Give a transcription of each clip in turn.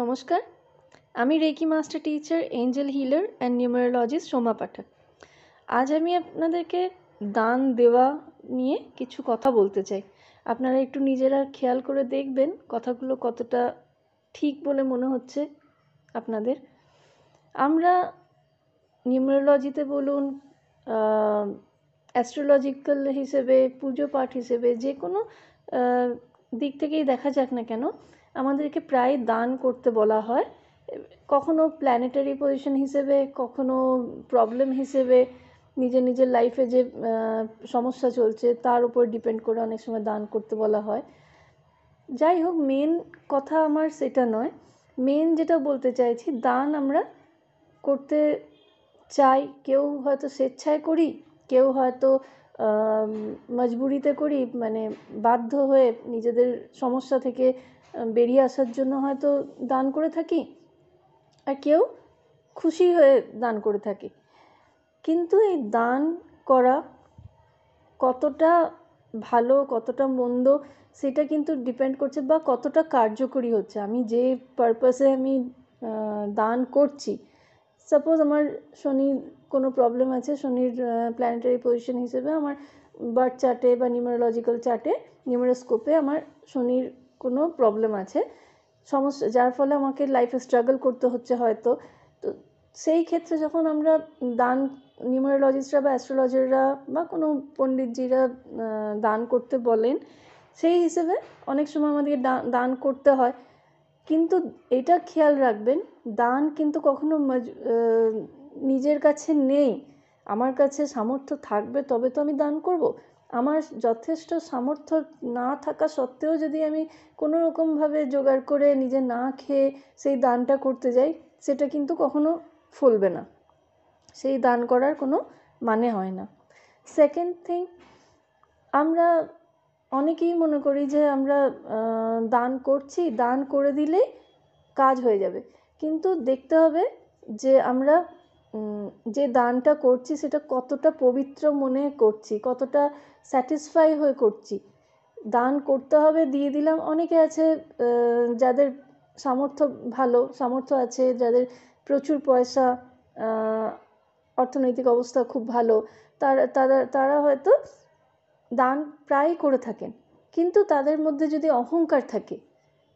নমস্কার আমি Reiki master teacher angel healer and numerologist Soma Pathak আজ আমি আপনাদেরকে দান দেওয়া নিয়ে কিছু কথা বলতে চাই আপনারা একটু নিজেরা খেয়াল করে দেখবেন কথাগুলো কতটা ঠিক বলে মনে হচ্ছে আপনাদের আমরা নিউমারোলজিতে বলুন অ্যাস্ট্রোলজিক্যাল হিসেবে পুজো পাঠ হিসেবে যে কোনো দিক থেকেই দেখা যাক না কেন আমাদেরকে প্রায় দান করতে বলা হয় কখনো প্ল্যানেটারি পজিশন হিসেবে কখনো প্রবলেম হিসেবে নিজের নিজের লাইফে যে সমস্যা চলছে তার উপর ডিপেন্ড করে অনেক সময় দান করতে বলা হয় যাই হোক মেন কথা আমার সেটা নয় মেন যেটা বলতে চাইছি দান আমরা করতে চাই কেউ হয়তো স্বেচ্ছায় করি কেউ হয়তো মজবুরিতে করি মানে বাধ্য হয়ে নিজেদের সমস্যা থেকে বেরিয়ে আসার জন্য হয়তো দান করে থাকি আর কেউ খুশি হয়ে দান করে থাকি কিন্তু এই দান করা কতটা ভালো কতটা মন্দ সেটা কিন্তু ডিপেন্ড করছে বা কতটা কার্যকরী হচ্ছে আমি যে পারপাসে আমি দান করছি সাপোজ আমার শনির কোনো প্রবলেম আছে শনির প্ল্যানেটারি পজিশন হিসেবে আমার বার্থ চার্টে বা নিউমারোলজিক্যাল চার্টে নিউমারোস্কোপে আমার শনির কোনো প্রবলেম আছে সমস্যা যার ফলে আমাকে লাইফে স্ট্রাগল করতে হচ্ছে হয়তো তো সেই ক্ষেত্রে যখন আমরা দান নিউমারোলজিস্টরা বা অ্যাস্ট্রোলজিরা বা কোনো পণ্ডিতজিরা দান করতে বলেন সেই হিসেবে অনেক সময় আমাদেরকে দান করতে হয় কিন্তু এটা খেয়াল রাখবেন দান কিন্তু কখনো নিজের কাছে নেই আমার কাছে সামর্থ্য থাকবে তবে তো আমি দান করবো আমার যথেষ্ট সামর্থ্য না থাকা সত্ত্বেও যদি আমি কোনো রকমভাবে জোগাড় করে নিজে না খেয়ে সেই দানটা করতে যাই সেটা কিন্তু কখনো ফলবে না সেই দান করার কোনো মানে হয় না সেকেন্ড থিং আমরা অনেকেই মনে করি যে আমরা দান করছি দান করে দিলেই কাজ হয়ে যাবে কিন্তু দেখতে হবে যে আমরা যে দানটা করছি সেটা কতটা পবিত্র মনে করছি কতটা স্যাটিসফাই হয়ে করছি দান করতে হবে দিয়ে দিলাম অনেকে আছে যাদের সামর্থ্য ভালো সামর্থ্য আছে যাদের প্রচুর পয়সা অর্থনৈতিক অবস্থা খুব ভালো তারা তারা তারা হয়তো দান প্রায় করে থাকেন কিন্তু তাদের মধ্যে যদি অহংকার থাকে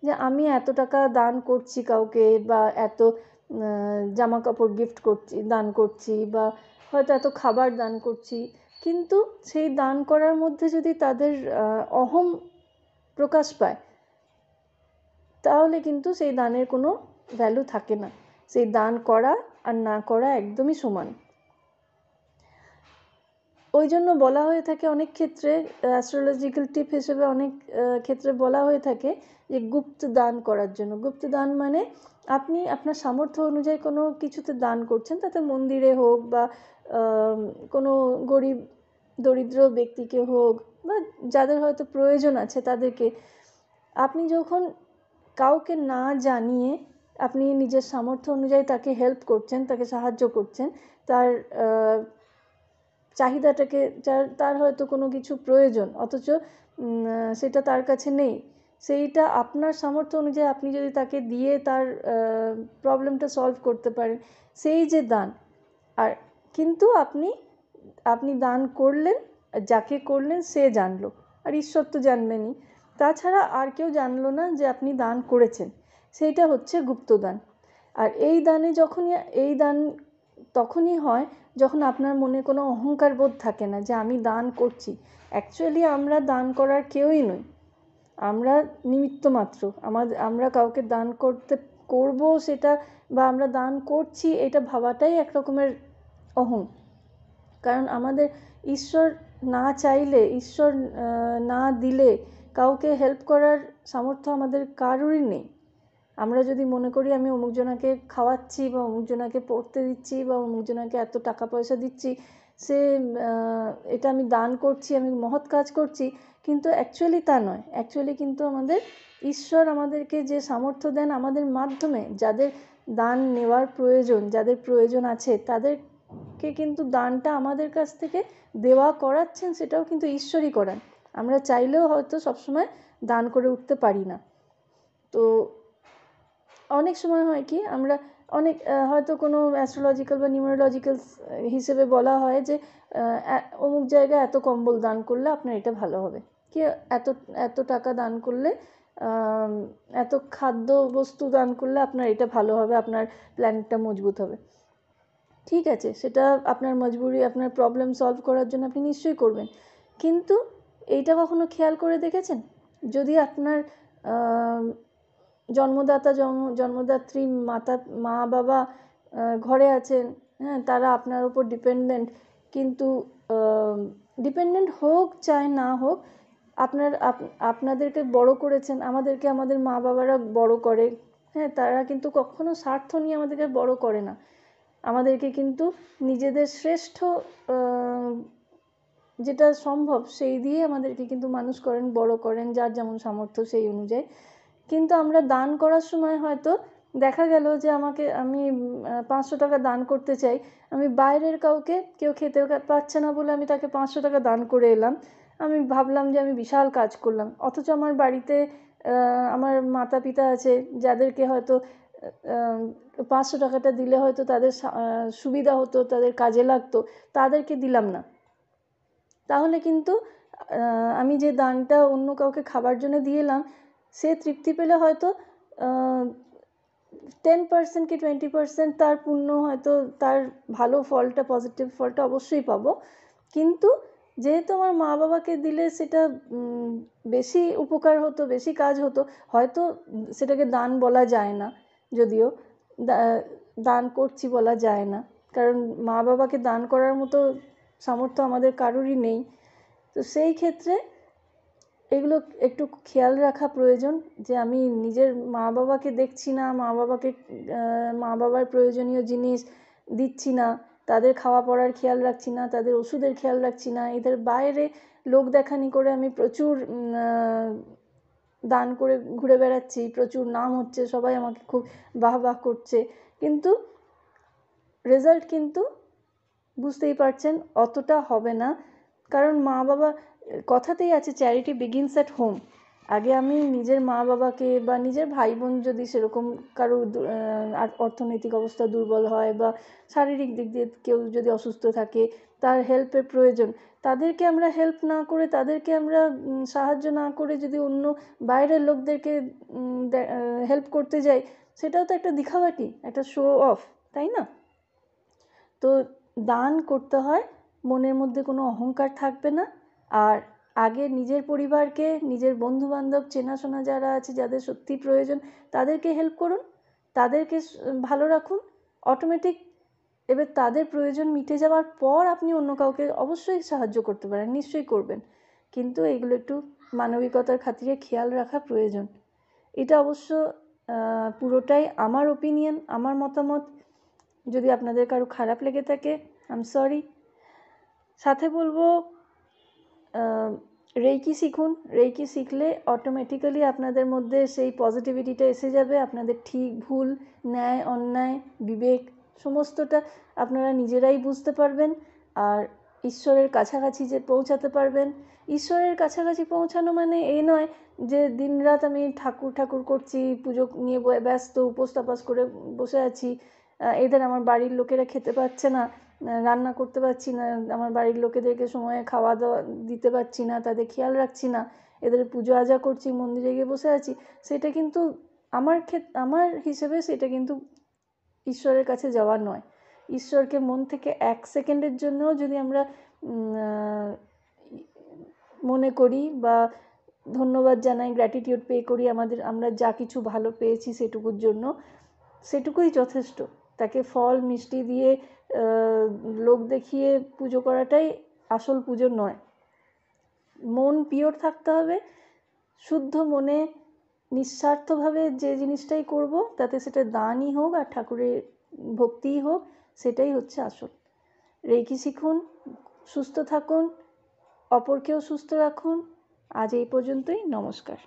যে আমি এত টাকা দান করছি কাউকে বা এত জামা কাপড় গিফট করছি দান করছি বা হয়তো এত খাবার দান করছি কিন্তু সেই দান করার মধ্যে যদি তাদের অহম প্রকাশ পায় তাহলে কিন্তু সেই দানের কোনো ভ্যালু থাকে না সেই দান করা আর না করা একদমই সমান ওই জন্য বলা হয়ে থাকে অনেক ক্ষেত্রে অ্যাস্ট্রোলজিক্যাল টিপ হিসেবে অনেক ক্ষেত্রে বলা হয়ে থাকে যে গুপ্ত দান করার জন্য গুপ্ত দান মানে আপনি আপনার সামর্থ্য অনুযায়ী কোনো কিছুতে দান করছেন তাতে মন্দিরে হোক বা কোনো গরিব দরিদ্র ব্যক্তিকে হোক বা যাদের হয়তো প্রয়োজন আছে তাদেরকে আপনি যখন কাউকে না জানিয়ে আপনি নিজের সামর্থ্য অনুযায়ী তাকে হেল্প করছেন তাকে সাহায্য করছেন তার চাহিদাটাকে তার হয়তো কোনো কিছু প্রয়োজন অথচ সেটা তার কাছে নেই সেইটা আপনার সামর্থ্য অনুযায়ী আপনি যদি তাকে দিয়ে তার প্রবলেমটা সলভ করতে পারেন সেই যে দান আর কিন্তু আপনি আপনি দান করলেন যাকে করলেন সে জানলো আর ঈশ্বর তো জানবেনই তাছাড়া আর কেউ জানলো না যে আপনি দান করেছেন সেইটা হচ্ছে গুপ্তদান আর এই দানে যখনই এই দান তখনই হয় যখন আপনার মনে কোনো অহংকার বোধ থাকে না যে আমি দান করছি অ্যাকচুয়ালি আমরা দান করার কেউই নই আমরা নিমিত্ত মাত্র আমাদের আমরা কাউকে দান করতে করব সেটা বা আমরা দান করছি এটা ভাবাটাই এক রকমের অহং কারণ আমাদের ঈশ্বর না চাইলে ঈশ্বর না দিলে কাউকে হেল্প করার সামর্থ্য আমাদের কারোরই নেই আমরা যদি মনে করি আমি অমুকজনাকে খাওয়াচ্ছি বা অমুকজনাকে পড়তে দিচ্ছি বা অমুকজনাকে এত টাকা পয়সা দিচ্ছি সে এটা আমি দান করছি আমি মহৎ কাজ করছি কিন্তু অ্যাকচুয়ালি তা নয় অ্যাকচুয়ালি কিন্তু আমাদের ঈশ্বর আমাদেরকে যে সামর্থ্য দেন আমাদের মাধ্যমে যাদের দান নেওয়ার প্রয়োজন যাদের প্রয়োজন আছে তাদেরকে কিন্তু দানটা আমাদের কাছ থেকে দেওয়া করাচ্ছেন সেটাও কিন্তু ঈশ্বরই করান আমরা চাইলেও হয়তো সবসময় দান করে উঠতে পারি না তো অনেক সময় হয় কি আমরা অনেক হয়তো কোনো অ্যাস্ট্রোলজিক্যাল বা নিউমারোলজিক্যাল হিসেবে বলা হয় যে অমুক জায়গায় এত কম্বল দান করলে আপনার এটা ভালো হবে কে এত এত টাকা দান করলে এত খাদ্য বস্তু দান করলে আপনার এটা ভালো হবে আপনার প্ল্যানেটটা মজবুত হবে ঠিক আছে সেটা আপনার মজবুরি আপনার প্রবলেম সলভ করার জন্য আপনি নিশ্চয়ই করবেন কিন্তু এইটা কখনো খেয়াল করে দেখেছেন যদি আপনার জন্মদাতা জন্ম জন্মদাত্রী মাতা মা বাবা ঘরে আছেন হ্যাঁ তারা আপনার উপর ডিপেন্ডেন্ট কিন্তু ডিপেন্ডেন্ট হোক চাই না হোক আপনার আপনাদেরকে বড় করেছেন আমাদেরকে আমাদের মা বাবারা বড় করে হ্যাঁ তারা কিন্তু কখনো স্বার্থ নিয়ে আমাদেরকে বড় করে না আমাদেরকে কিন্তু নিজেদের শ্রেষ্ঠ যেটা সম্ভব সেই দিয়ে আমাদেরকে কিন্তু মানুষ করেন বড় করেন যার যেমন সামর্থ্য সেই অনুযায়ী কিন্তু আমরা দান করার সময় হয়তো দেখা গেল যে আমাকে আমি পাঁচশো টাকা দান করতে চাই আমি বাইরের কাউকে কেউ খেতে পাচ্ছে না বলে আমি তাকে পাঁচশো টাকা দান করে এলাম আমি ভাবলাম যে আমি বিশাল কাজ করলাম অথচ আমার বাড়িতে আমার মাতা পিতা আছে যাদেরকে হয়তো পাঁচশো টাকাটা দিলে হয়তো তাদের সুবিধা হতো তাদের কাজে লাগতো তাদেরকে দিলাম না তাহলে কিন্তু আমি যে দানটা অন্য কাউকে খাবার জন্য দিয়ে এলাম সে তৃপ্তি পেলে হয়তো টেন পার্সেন্ট কি টোয়েন্টি পার্সেন্ট তার পুণ্য হয়তো তার ভালো ফলটা পজিটিভ ফলটা অবশ্যই পাবো কিন্তু যেহেতু আমার মা বাবাকে দিলে সেটা বেশি উপকার হতো বেশি কাজ হতো হয়তো সেটাকে দান বলা যায় না যদিও দান করছি বলা যায় না কারণ মা বাবাকে দান করার মতো সামর্থ্য আমাদের কারোরই নেই তো সেই ক্ষেত্রে এগুলো একটু খেয়াল রাখা প্রয়োজন যে আমি নিজের মা বাবাকে দেখছি না মা বাবাকে মা বাবার প্রয়োজনীয় জিনিস দিচ্ছি না তাদের খাওয়া পড়ার খেয়াল রাখছি না তাদের ওষুধের খেয়াল রাখছি না এদের বাইরে লোক দেখানি করে আমি প্রচুর দান করে ঘুরে বেড়াচ্ছি প্রচুর নাম হচ্ছে সবাই আমাকে খুব বাহ বাহ করছে কিন্তু রেজাল্ট কিন্তু বুঝতেই পারছেন অতটা হবে না কারণ মা বাবা কথাতেই আছে চ্যারিটি বিগিনস অ্যাট হোম আগে আমি নিজের মা বাবাকে বা নিজের ভাই বোন যদি সেরকম কারোর অর্থনৈতিক অবস্থা দুর্বল হয় বা শারীরিক দিক দিয়ে কেউ যদি অসুস্থ থাকে তার হেল্পের প্রয়োজন তাদেরকে আমরা হেল্প না করে তাদেরকে আমরা সাহায্য না করে যদি অন্য বাইরের লোকদেরকে হেল্প করতে যাই সেটাও তো একটা দিখাবাটি একটা শো অফ তাই না তো দান করতে হয় মনের মধ্যে কোনো অহংকার থাকবে না আর আগে নিজের পরিবারকে নিজের বন্ধুবান্ধব চেনাশোনা যারা আছে যাদের সত্যি প্রয়োজন তাদেরকে হেল্প করুন তাদেরকে ভালো রাখুন অটোমেটিক এবার তাদের প্রয়োজন মিটে যাওয়ার পর আপনি অন্য কাউকে অবশ্যই সাহায্য করতে পারেন নিশ্চয়ই করবেন কিন্তু এগুলো একটু মানবিকতার খাতিরে খেয়াল রাখা প্রয়োজন এটা অবশ্য পুরোটাই আমার ওপিনিয়ন আমার মতামত যদি আপনাদের কারো খারাপ লেগে থাকে আম সরি সাথে বলবো রেইকি শিখুন রেইকি শিখলে অটোমেটিক্যালি আপনাদের মধ্যে সেই পজিটিভিটিটা এসে যাবে আপনাদের ঠিক ভুল ন্যায় অন্যায় বিবেক সমস্তটা আপনারা নিজেরাই বুঝতে পারবেন আর ঈশ্বরের কাছাকাছি যে পৌঁছাতে পারবেন ঈশ্বরের কাছাকাছি পৌঁছানো মানে এই নয় যে দিনরাত আমি ঠাকুর ঠাকুর করছি পুজো নিয়ে ব্যস্ত উপোস তাপাস করে বসে আছি এদের আমার বাড়ির লোকেরা খেতে পাচ্ছে না রান্না করতে পারছি না আমার বাড়ির লোকেদেরকে সময়ে খাওয়া দাওয়া দিতে পারছি না তাদের খেয়াল রাখছি না এদের পুজো আজা করছি মন্দিরে গিয়ে বসে আছি সেটা কিন্তু আমার ক্ষেত আমার হিসেবে সেটা কিন্তু ঈশ্বরের কাছে যাওয়া নয় ঈশ্বরকে মন থেকে এক সেকেন্ডের জন্যও যদি আমরা মনে করি বা ধন্যবাদ জানাই গ্র্যাটিটিউড পে করি আমাদের আমরা যা কিছু ভালো পেয়েছি সেটুকুর জন্য সেটুকুই যথেষ্ট তাকে ফল মিষ্টি দিয়ে লোক দেখিয়ে পুজো করাটাই আসল পুজো নয় মন পিওর থাকতে হবে শুদ্ধ মনে নিঃস্বার্থভাবে যে জিনিসটাই করব তাতে সেটা দানই হোক আর ঠাকুরের ভক্তিই হোক সেটাই হচ্ছে আসল রেখি শিখুন সুস্থ থাকুন অপরকেও সুস্থ রাখুন আজ এই পর্যন্তই নমস্কার